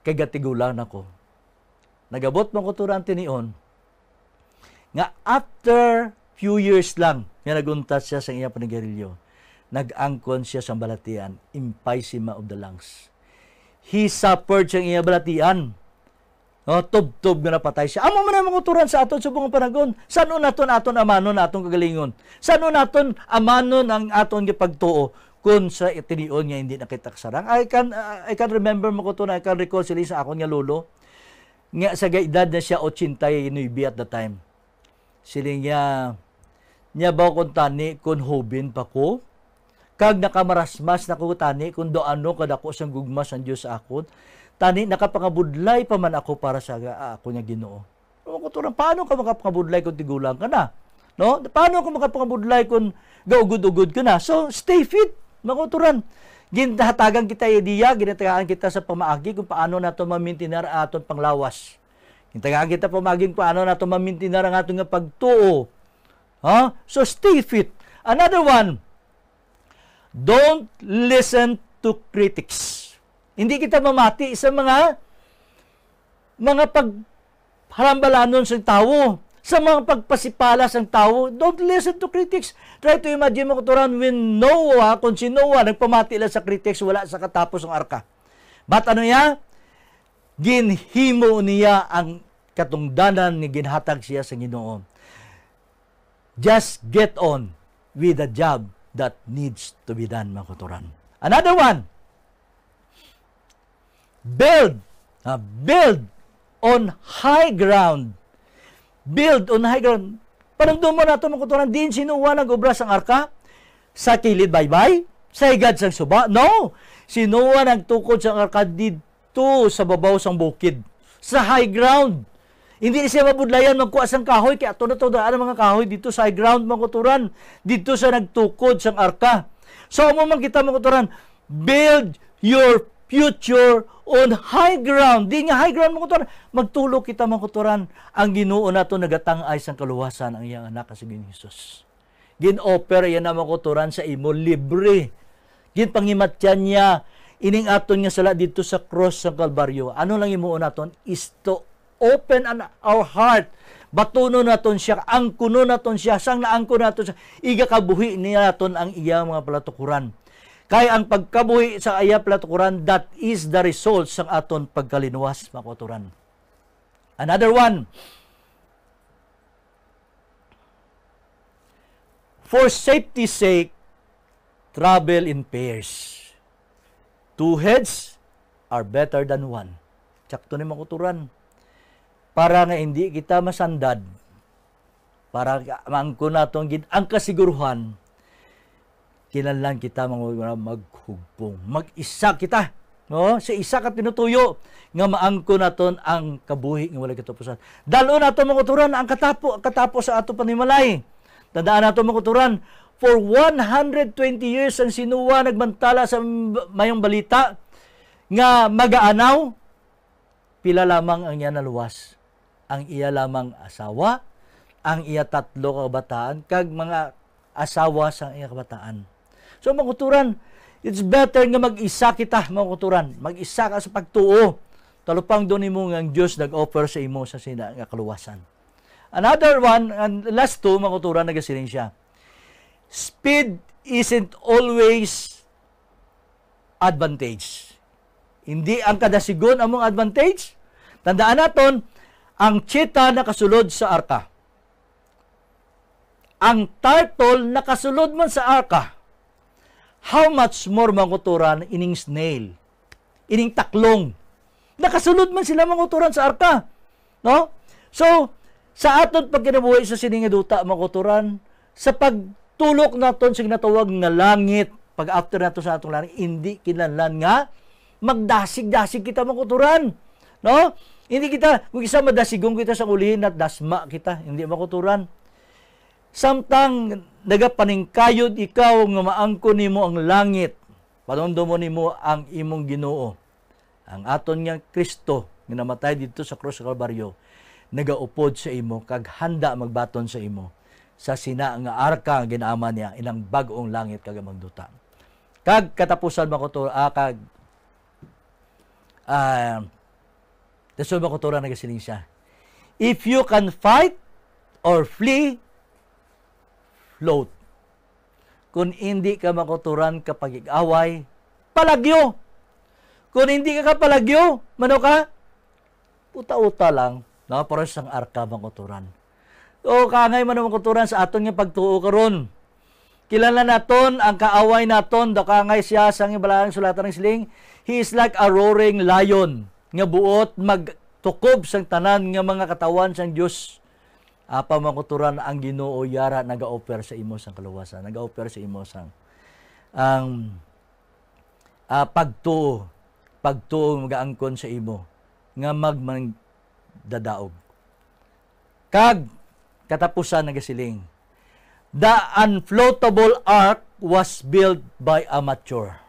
kay gatigulan ako nagabot man kuturan turan tinion nga after few years lang nga naguntas siya sa iya panigarilyo nag-angkon siya sa balatian emphysema of the lungs he suffered sa iya balatian No, oh, tubtob nga napatay siya. Amo man ang kuturan sa aton subong panahon. Sano naton aton amanon atong kagalingon? Sano naton amanon ang aton pagtuo? kun sa itinion nga hindi nakita sarang? I can uh, I can remember mo ko to na I can recall sila sa akon nga lolo nga sa gaedad na siya 89 at the time. Sili niya, niya ba kung tani kung hubin pa ko? Kag nakamarasmas na ko tani kung doano kadako sang gugmas ang Diyos akon. Tani nakapangabudlay pa man ako para sa ako niya ginoo. Kung paano ka makapangabudlay kung tigulang ka na? No? Paano ka makapangabudlay kung gaugod-ugod ka na? So, stay fit, mga kuturan. Ginhatagan kita ideya, ginatagaan kita sa pamaagi kung paano nato mamintinar ang aton panglawas. Ginatagaan kita pamaagi kung paano nato mamintinar ang aton nga pagtuo. Huh? So stay fit. Another one, don't listen to critics. Hindi kita mamati sa mga mga pag nun sa tao sa mga pagpasipalas ng tao. Don't listen to critics. Try to imagine mo kuturan when Noah, kung si Noah, nagpamati lang sa critics, wala sa katapos ng arka. But ano niya? Ginhimo niya ang katungdanan ni ginhatag siya sa Ginoo. Just get on with the job that needs to be done, mga kuturan. Another one, build, uh, build on high ground build on high ground. Panamdum mo na ito mong din sinuwa ng obras ang arka? Sa kilid baybay? Sa higad sang suba? No! Sinuwa nagtukod sa arka dito sa babaw sang bukid. Sa high ground. Hindi siya mabudlayan ng kuwas kahoy. Kaya ito na ito daan mga kahoy dito sa high ground mga kuturan. Dito sa nagtukod sang arka. So, mo man kita mga kuturan, build your future on high ground. Di nga high ground mga kuturan. Magtulo kita mga kuturan. Ang ginoo na ito nagatangay sa kaluwasan ang iyang anak kasi gin Jesus. Gin-offer yan na mga sa imo libre. Gin-pangimatyan niya ining aton nga sala dito sa cross sa Kalbaryo. Ano lang imo naton is to open an our heart. Batuno naton siya, angkuno naton siya, sang naangko naton siya. Igakabuhi niya naton ang iya mga palatukuran Kay ang pagkabuhi sa aya platuran, that is the result sa aton pagkalinwas, makuturan. Another one, for safety's sake, travel in pairs. Two heads are better than one. Tsakto ni mga Para nga hindi kita masandad, para maangko na itong ang kasiguruhan Kinalan kita mga maghugpong. Mag-isa kita. No? Sa isa ka tinutuyo nga maangko naton ang kabuhi nga wala katapusan. Dalo nato mga kuturan ang katapo katapo sa ato panimalay. Tandaan nato mga kuturan for 120 years ang sinuwa nagmantala sa mayong balita nga magaanaw pila lamang ang iya naluwas. Ang iya lamang asawa, ang iya tatlo kabataan kag mga asawa sa iya kabataan. So mga it's better nga mag-isa kita mga kuturan. Mag-isa ka sa pagtuo. Talupang doon mo nga ang Diyos nag-offer sa imo sa sina nga kaluwasan. Another one, and last two, mga kuturan, nagasirin siya. Speed isn't always advantage. Hindi ang kadasigon among advantage. Tandaan naton, ang chita nakasulod sa arka. Ang turtle nakasulod man sa arka how much more manguturan ining snail, ining taklong. Nakasunod man sila manguturan sa arka. No? So, sa aton pagkinabuhi sa siningiduta manguturan, sa pagtulok naton sa ginatawag nga langit, pag after nato sa atong langit, hindi kinanlan nga magdasig-dasig kita makuturan. No? Hindi kita, kung isa madasigong kita sa ulihin at dasma kita, hindi makuturan. Samtang nagapaningkayod ikaw nga maangko nimo ang langit, panondo mo nimo ang imong Ginoo. Ang aton nga Kristo nga namatay dito sa Cross sa Kalbaryo, nagaupod sa imo kag handa magbaton sa imo sa sina nga arka nga ginaama niya inang bag-ong langit kag magduta. Kag katapusan ba ko to ah, kag ah uh, ba ko to siya. If you can fight or flee load. Kun hindi ka makuturan kapag igaway, palagyo. Kun hindi ka kapalagyo, mano ka? Uta-uta lang. No, para sang arka makuturan. O kangay man makuturan sa aton nga pagtuo karon. Kilala naton ang kaaway naton do kangay siya sang ibalang sulatan ng siling, he is like a roaring lion nga buot magtukob sang tanan nga mga katawan sang Dios apa pamakuturan ang Ginoo yara naga-offer sa imo sang kaluwasan, naga-offer sa imo sang ang um, uh, pagtuo, pagtuo magaangkon sa imo nga magman dadaog. Kag katapusan siling The unfloatable ark was built by a mature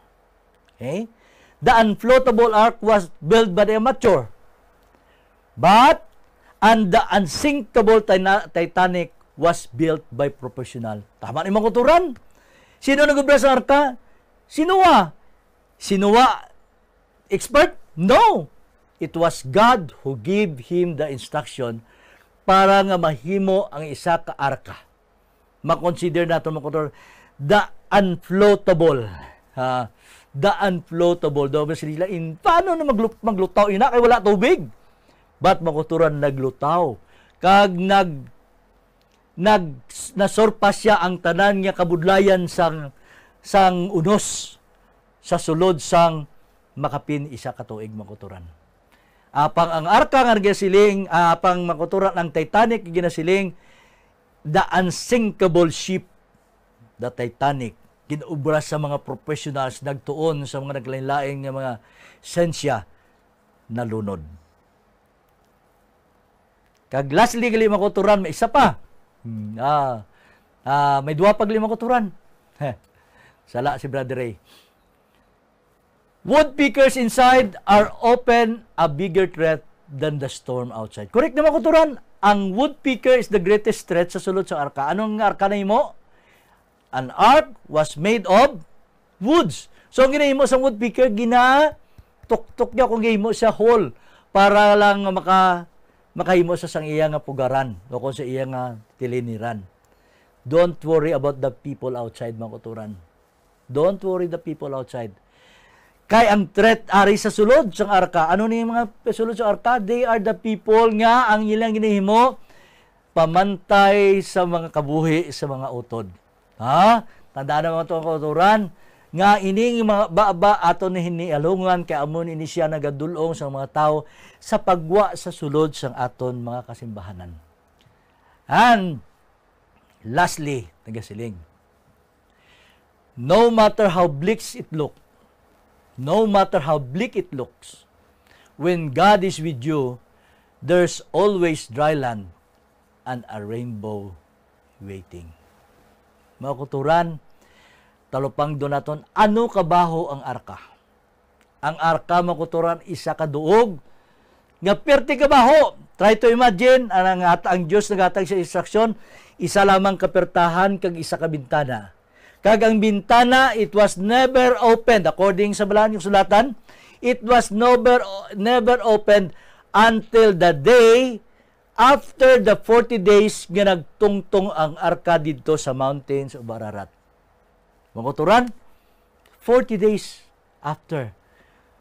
Okay? The unfloatable ark was built by a mature But and the unsinkable Titanic was built by professional. Tama ni mga kuturan. Sino nag-obra sa arka? Si Noah. Si expert? No. It was God who gave him the instruction para nga mahimo ang isa ka arka. Makonsider nato mga kuturan, the unfloatable. Ha? The unfloatable. Daw ba sila, in, paano na maglutaw ina kay wala tubig? Bat makuturan naglutaw. Kag nag nag nasurpas siya ang tanan nga kabudlayan sang sang unos sa sulod sang makapin isa ka tuig makuturan. Apang ang arka nga ginasiling, apang makuturan ang Titanic ginasiling the unsinkable ship the Titanic ginubra sa mga professionals nagtuon sa mga naglain-laing mga sensya nalunod. Kag last league lima ko may isa pa. Hmm, ah, ah, may duwa pag lima ko Sala si Brother Ray. Woodpeckers inside are open a bigger threat than the storm outside. Correct na makuturan. Ang woodpecker is the greatest threat sa sulod sa arka. Anong arka na imo? An ark was made of woods. So, ang mo sa woodpecker, gina tuktok niya kung ginahin mo sa hole para lang maka makahimo sa sang iya nga pugaran o kung sa iya nga tiliniran. Don't worry about the people outside, mga kuturan. Don't worry the people outside. Kay ang threat ari sa sulod sa arka. Ano ni mga sulod sa arka? They are the people nga ang ilang ginihimo pamantay sa mga kabuhi sa mga utod. Ha? Tandaan na mga itong kuturan, nga ining mga baba ato ni hinialungan kay amon ini siya nagadulong sa mga tao sa pagwa sa sulod sang aton mga kasimbahanan. And lastly, tagasiling. No matter how bleak it look, no matter how bleak it looks, when God is with you, there's always dry land and a rainbow waiting. Mga kuturan, talupang donaton, ano kabaho ang arka? Ang arka makuturan isa ka duog, nga perti kabaho. Try to imagine, ang, ang Dios nagatag sa instruction, isa lamang kapertahan kag isa ka bintana. Kag ang bintana, it was never opened. According sa balaan yung sulatan, it was never, never opened until the day after the 40 days nga nagtungtong ang arka dito sa mountains of Ararat. Makuturan, 40 days after.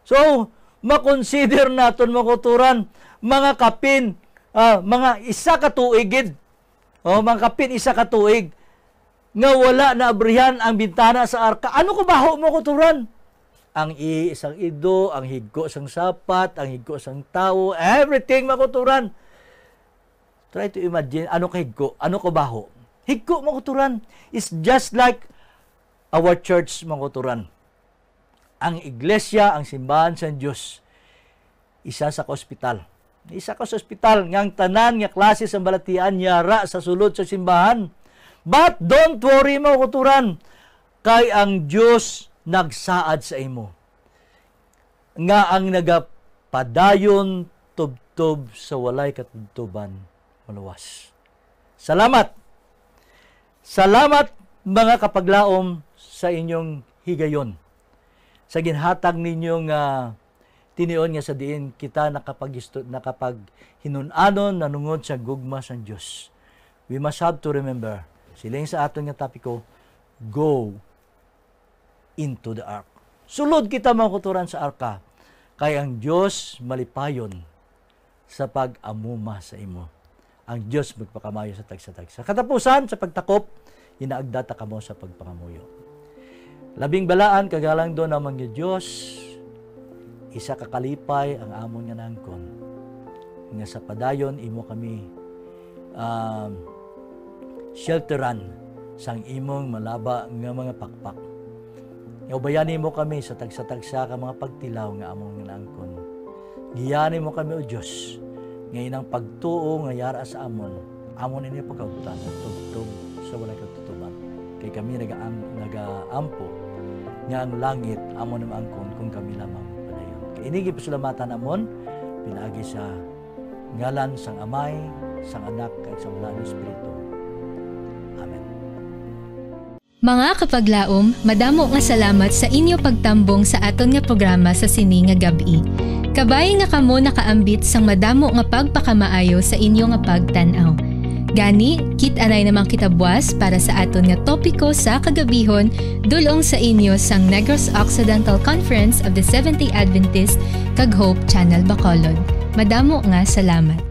So, makonsider naton makuturan mga kapin uh, mga isa katuigid, o oh, mga kapin isa katuig, nga wala na abrihan ang bintana sa arka ano ko baho mo kuturan ang isang ido ang higo sang sapat ang higo sang tao everything makuturan try to imagine ano ka higo ano ko baho higo makuturan is just like our church, mga Ang iglesia, ang simbahan sa Diyos, isa sa ospital. Isa ka sa ospital, ngang tanan, nga klase sa balatian, yara sa sulod sa simbahan. But don't worry, mga kuturan, kay ang Diyos nagsaad sa imo. Nga ang nagapadayon tubtob sa walay katubtoban maluwas. Salamat! Salamat mga kapaglaom sa inyong higayon. Sa ginhatag ninyong uh, tinion nga sa diin kita nakapag nakapag hinunanon nanungod sa gugma sa Dios. We must have to remember siling sa aton nga topiko go into the ark. Sulod kita mga kuturan sa arka kay ang Dios malipayon sa pag-amuma sa imo. Ang Dios magpakamayo sa tagsa-tagsa. Katapusan sa pagtakop, inaagdata kamo sa pagpangamuyo. Labing balaan, kagalang do namang ni Diyos, isa kakalipay ang amon nga nangkon. Nga sa padayon, imo kami um, shelteran sang imong malaba nga mga pakpak. Nga ubayani mo kami sa tagsa-tagsa ka mga pagtilaw nga among nga nangkon. Giyani mo kami, O Diyos, ngayon ang pagtuo nga yara sa amon, amon ini pagkautan, tugtog sa walay katutuban. Kay kami nagaampo nga ang langit amon ang angkon kung kami lamang padayon. Kay inigi pasalamatan amon pinaagi sa ngalan sang amay, sang anak kay sang wala ni Espiritu. Amen. Mga kapaglaom, madamo nga salamat sa inyo pagtambong sa aton nga programa sa sini nga gabi. Kabay nga kamo nakaambit sang madamo nga pagpakamaayo sa inyo nga pagtan-aw. Gani, kit anay naman kita buwas para sa aton nga topiko sa kagabihon dulong sa inyo sang Negros Occidental Conference of the Seventh-day Adventist kag Hope Channel Bacolod. Madamo nga salamat.